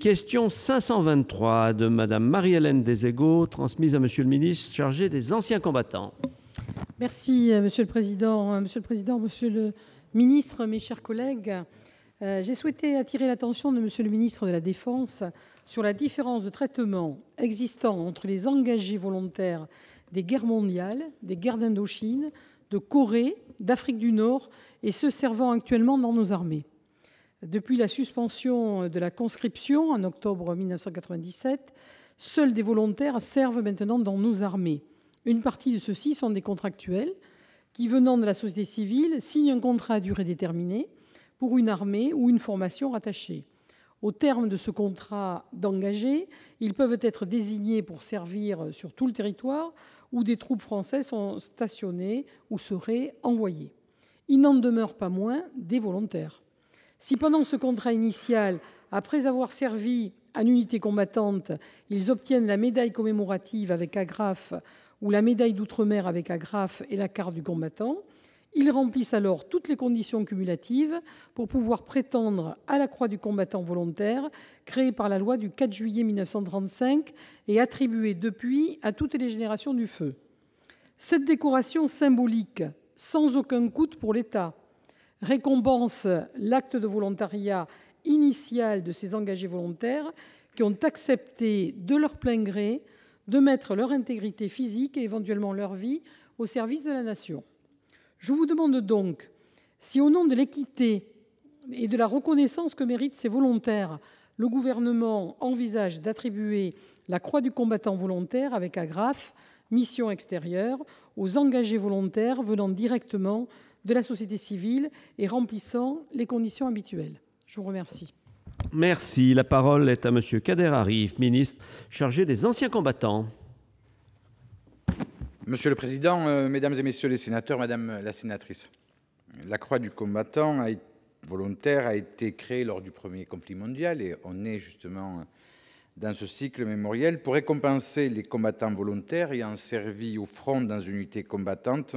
question 523 de Madame Marie-Hélène Deségaux, transmise à Monsieur le ministre chargé des anciens combattants. Merci euh, Monsieur le Président, euh, Monsieur le Président, Monsieur le Ministre, mes chers collègues. Euh, j'ai souhaité attirer l'attention de Monsieur le Ministre de la Défense sur la différence de traitement existant entre les engagés volontaires des guerres mondiales, des guerres d'Indochine, de Corée, d'Afrique du Nord et ceux servant actuellement dans nos armées. Depuis la suspension de la conscription en octobre 1997, seuls des volontaires servent maintenant dans nos armées. Une partie de ceux-ci sont des contractuels qui, venant de la société civile, signent un contrat à durée déterminée pour une armée ou une formation rattachée. Au terme de ce contrat d'engagés, ils peuvent être désignés pour servir sur tout le territoire où des troupes françaises sont stationnées ou seraient envoyées. Il n'en demeure pas moins des volontaires. Si, pendant ce contrat initial, après avoir servi à unité combattante, ils obtiennent la médaille commémorative avec agrafe ou la médaille d'outre-mer avec agrafe et la carte du combattant, ils remplissent alors toutes les conditions cumulatives pour pouvoir prétendre à la Croix du combattant volontaire créée par la loi du 4 juillet 1935 et attribuée depuis à toutes les générations du feu. Cette décoration symbolique, sans aucun coût pour l'État, récompense l'acte de volontariat initial de ces engagés volontaires qui ont accepté de leur plein gré de mettre leur intégrité physique et, éventuellement, leur vie au service de la Nation. Je vous demande donc si, au nom de l'équité et de la reconnaissance que méritent ces volontaires, le Gouvernement envisage d'attribuer la croix du combattant volontaire, avec agrafe « mission extérieure, aux engagés volontaires venant directement de la société civile et remplissant les conditions habituelles. Je vous remercie. Merci. La parole est à M. Kader Arif, ministre chargé des anciens combattants. Monsieur le président, euh, mesdames, et messieurs les sénateurs, madame la sénatrice, la Croix du combattant volontaire a été créée lors du premier conflit mondial et on est justement dans ce cycle mémoriel pour récompenser les combattants volontaires ayant servi au front dans une unité combattante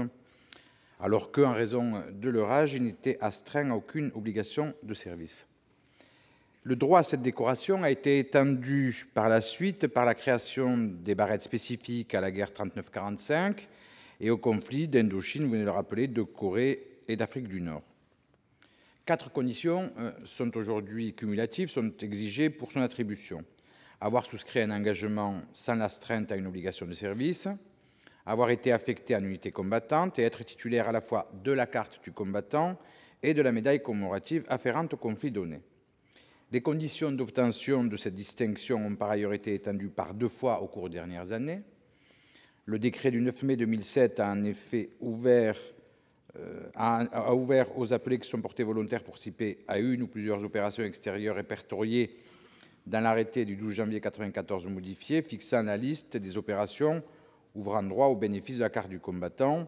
alors qu'en raison de leur âge, ils n'étaient astreints à aucune obligation de service. Le droit à cette décoration a été étendu par la suite par la création des barrettes spécifiques à la guerre 39-45 et au conflit d'Indochine, vous venez de le rappeler, de Corée et d'Afrique du Nord. Quatre conditions euh, sont aujourd'hui cumulatives, sont exigées pour son attribution. Avoir souscrit un engagement sans l'astreinte à une obligation de service, avoir été affecté en unité combattante et être titulaire à la fois de la carte du combattant et de la médaille commémorative afférente au conflit donné. Les conditions d'obtention de cette distinction ont par ailleurs été étendues par deux fois au cours des dernières années. Le décret du 9 mai 2007 a en effet euh, ouvert, aux appelés qui sont portés volontaires pour participer à une ou plusieurs opérations extérieures répertoriées dans l'arrêté du 12 janvier 1994 modifié, fixant la liste des opérations ouvrant droit au bénéfice de la carte du combattant.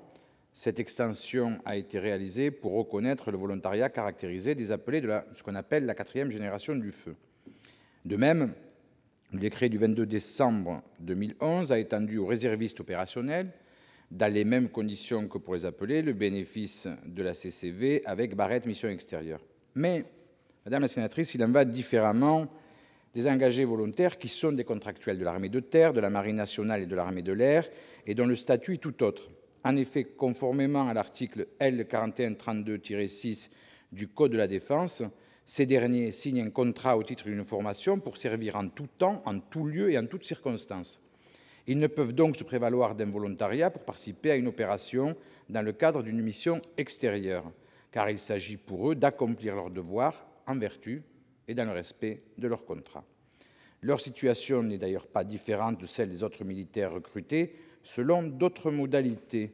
Cette extension a été réalisée pour reconnaître le volontariat caractérisé des appelés de ce qu'on appelle la quatrième génération du feu. De même, le décret du 22 décembre 2011 a étendu aux réservistes opérationnels, dans les mêmes conditions que pour les appelés, le bénéfice de la CCV avec barrette mission extérieure. Mais, Madame la Sénatrice, il en va différemment des engagés volontaires qui sont des contractuels de l'armée de terre, de la marine nationale et de l'armée de l'air, et dont le statut est tout autre. En effet, conformément à l'article L. 4132-6 du Code de la Défense, ces derniers signent un contrat au titre d'une formation pour servir en tout temps, en tout lieu et en toutes circonstances. Ils ne peuvent donc se prévaloir d'un volontariat pour participer à une opération dans le cadre d'une mission extérieure, car il s'agit pour eux d'accomplir leur devoir en vertu et dans le respect de leur contrat. Leur situation n'est d'ailleurs pas différente de celle des autres militaires recrutés selon d'autres modalités.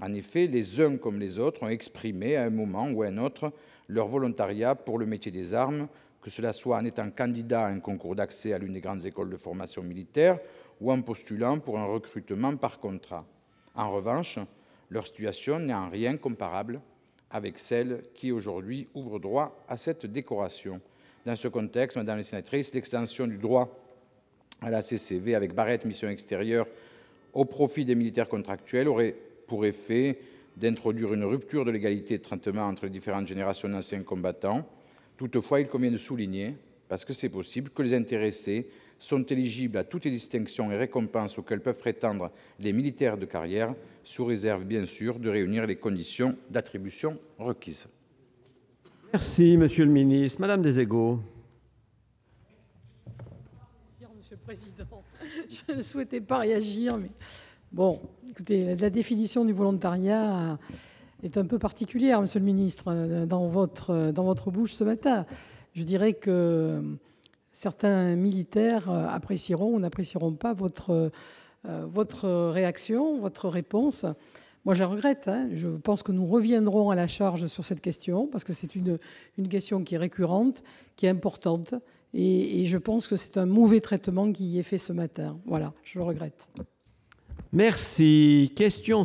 En effet, les uns comme les autres ont exprimé à un moment ou à un autre leur volontariat pour le métier des armes, que cela soit en étant candidat à un concours d'accès à l'une des grandes écoles de formation militaire ou en postulant pour un recrutement par contrat. En revanche, leur situation n'est en rien comparable avec celle qui aujourd'hui ouvre droit à cette décoration. Dans ce contexte, Madame la Sénatrice, l'extension du droit à la CCV avec barrette mission extérieure au profit des militaires contractuels aurait pour effet d'introduire une rupture de l'égalité de traitement entre les différentes générations d'anciens combattants. Toutefois, il convient de souligner, parce que c'est possible, que les intéressés sont éligibles à toutes les distinctions et récompenses auxquelles peuvent prétendre les militaires de carrière, sous réserve bien sûr de réunir les conditions d'attribution requises. Merci, Monsieur le Ministre. Madame Deségaux. Monsieur le Président, je ne souhaitais pas réagir, mais bon, écoutez, la définition du volontariat est un peu particulière, Monsieur le Ministre, dans votre, dans votre bouche ce matin. Je dirais que certains militaires apprécieront ou n'apprécieront pas votre, euh, votre réaction, votre réponse. Moi, je regrette. Hein. Je pense que nous reviendrons à la charge sur cette question, parce que c'est une, une, question qui est récurrente, qui est importante. Et, et je pense que c'est un mauvais traitement qui y est fait ce matin. Voilà, je le regrette. Merci. Question